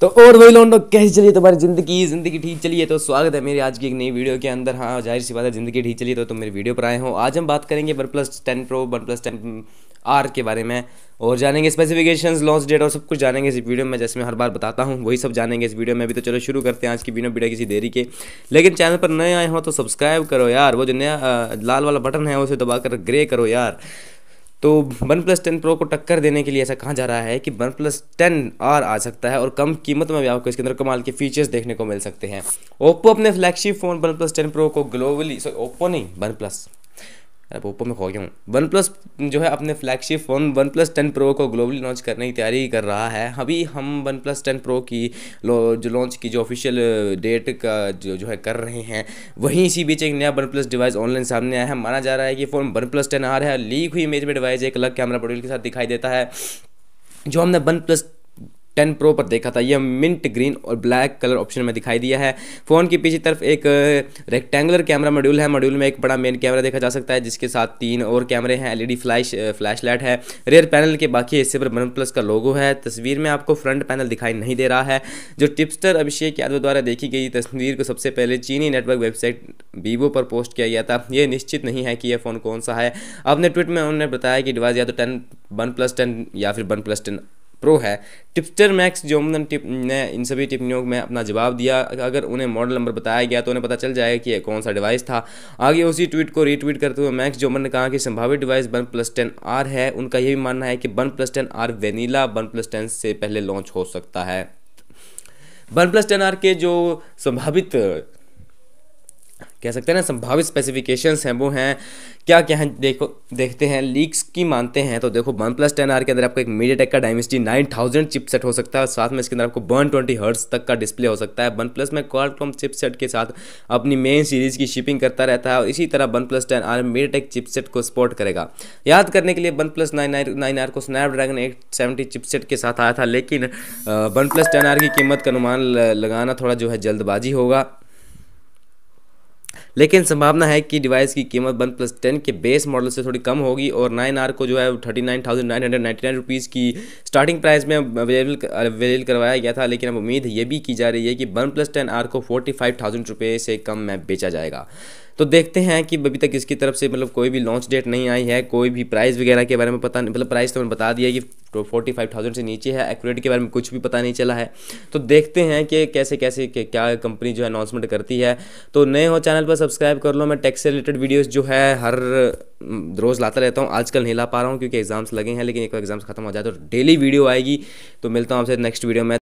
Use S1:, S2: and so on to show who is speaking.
S1: तो और वही लोन लोग तो कैसे चलिए तुम्हारी जिंदगी जिंदगी ठीक चलिए तो स्वागत है मेरी आज की एक नई वीडियो के अंदर हाँ जाहिर सी बात है जिंदगी ठीक चलिए तो तुम मेरी वीडियो पर आए हो आज हम बात करेंगे OnePlus ten Pro OnePlus ten R के बारे में और जानेंगे स्पेसिफिकेशन लॉन्च डेट और सब कुछ जानेंगे इस वीडियो में जैसे मैं हर बार बताता हूँ वही सब जानेंगे इस वीडियो में अभी तो चलो शुरू करते हैं आज की वीडियो बिना किसी देरी के लेकिन चैनल पर नए आए हो तो सब्सक्राइब करो यार वो जो नया लाल वाला बटन है उसे दबाकर ग्रे करो यार तो वन प्लस टेन प्रो को टक्कर देने के लिए ऐसा कहा जा रहा है कि वन प्लस टेन आर आ सकता है और कम कीमत में भी आपको इसके अंदर कमाल के फीचर्स देखने को मिल सकते हैं ओप्पो अपने flagship phone OnePlus ten Pro को ग्लोबली सॉरी ओप्पो नहीं वन प्लस ओप्पो में खो गया हूँ वन प्लस जो है अपने flagship phone OnePlus ten Pro को ग्लोबली लॉन्च करने की तैयारी कर रहा है अभी हम वन प्लस टेन प्रो की लो, जो लॉन्च की जो ऑफिशियल डेट का जो जो है कर रहे हैं वहीं इसी बीच एक नया वन प्लस डिवाइस ऑनलाइन सामने आया है माना जा रहा है कि फ़ोन वन प्लस टेन आ रहा है लीक हुई इमेज में डिवाइस एक अलग कैमरा मॉड्यूल के साथ दिखाई देता है जो हमने वन प्लस टेन प्रो पर देखा था यह मिंट ग्रीन और ब्लैक कलर ऑप्शन में दिखाई दिया है फ़ोन की पीछे तरफ एक रेक्टेंगुलर कैमरा मॉड्यूल है मॉड्यूल में एक बड़ा मेन कैमरा देखा जा सकता है जिसके साथ तीन और कैमरे हैं एलईडी फ्लैश फ्लैश लाइट है रेयर पैनल के बाकी हिस्से पर वन प्लस का लोगो है तस्वीर में आपको फ्रंट पैनल दिखाई नहीं दे रहा है जो टिप्सटर अभिषेक यादव द्वारा देखी गई तस्वीर को सबसे पहले चीनी नेटवर्क वेबसाइट वीवो पर पोस्ट किया गया था यह निश्चित नहीं है कि यह फ़ोन कौन सा है अपने ट्वीट में उन्होंने बताया कि डिवाइस या तो टेन वन प्लस टेन या फिर वन प्लस टेन प्रो है टिप्टर मैक्स जो मतलब टिप ने इन सभी टिप्पणियों में अपना जवाब दिया अगर उन्हें मॉडल नंबर बताया गया तो उन्हें पता चल जाएगा कि यह कौन सा डिवाइस था आगे उसी ट्वीट को रीट्वीट करते हुए मैक्स जोमन ने कहा कि संभावित device OnePlus ten R है उनका यह भी मानना है कि OnePlus ten R vanilla OnePlus ten से पहले लॉन्च हो सकता है वन प्लस टेन आर के जो संभावित कह सकते हैं ना संभावित स्पेसिफिकेशंस हैं वो हैं क्या क्या हैं देखो देखते हैं लीक्स की मानते हैं तो देखो वन प्लस टेन आर के अंदर आपको एक मीडिया टेक का Dimensity nine thousand chipset हो सकता है साथ में इसके अंदर आपको वन ट्वेंटी हर्ट्स तक का डिस्प्ले हो सकता है वन प्लस में क्वालकॉम सेट के साथ अपनी मेन सीरीज़ की शिपिंग करता रहता है और इसी तरह OnePlus ten R MediaTek chipset को सपोर्ट करेगा याद करने के लिए OnePlus nine nine R को स्नैपड्रैगन एट सेवेंटी चिपसेट के साथ आया था लेकिन वन प्लस टेन आर की कीमत का अनुमान लगाना थोड़ा जो है जल्दबाजी होगा लेकिन संभावना है कि डिवाइस की कीमत वन प्लस टेन के बेस मॉडल से थोड़ी कम होगी और नाइन आर को जो है thirty nine thousand nine hundred ninety nine rupees की स्टार्टिंग प्राइस में अवेलेबल अवेलेबल करवाया गया था लेकिन अब उम्मीद ये भी की जा रही है कि वन प्लस टेन आर को फोर्टी फाइव थाउजेंड रुपये से कम में बेचा जाएगा तो देखते हैं कि अभी तक इसकी तरफ से मतलब कोई भी लॉन्च डेट नहीं आई है कोई भी प्राइस वगैरह के बारे में पता नहीं मतलब प्राइस तो मैंने बता दिया कि तो फोर्टी फाइव थाउजेंड से नीचे है एक्यूरेट के बारे में कुछ भी पता नहीं चला है तो देखते हैं कि कैसे कैसे कि क्या कंपनी जो है अनाउंसमेंट करती है तो नए हो चैनल पर सब्सक्राइब कर लो मैं टेक्स से रिलेटेड वीडियोस जो है हर हम्म, रोज़ लाता रहता हूँ आजकल नहीं ला पा रहा हूँ क्योंकि एग्ज़ाम्स लगे हैं लेकिन एक बार एग्ज़ाम्स खत्म हो जाए तो डेली वीडियो आएगी तो मिलता हूँ आपसे नेक्स्ट वीडियो में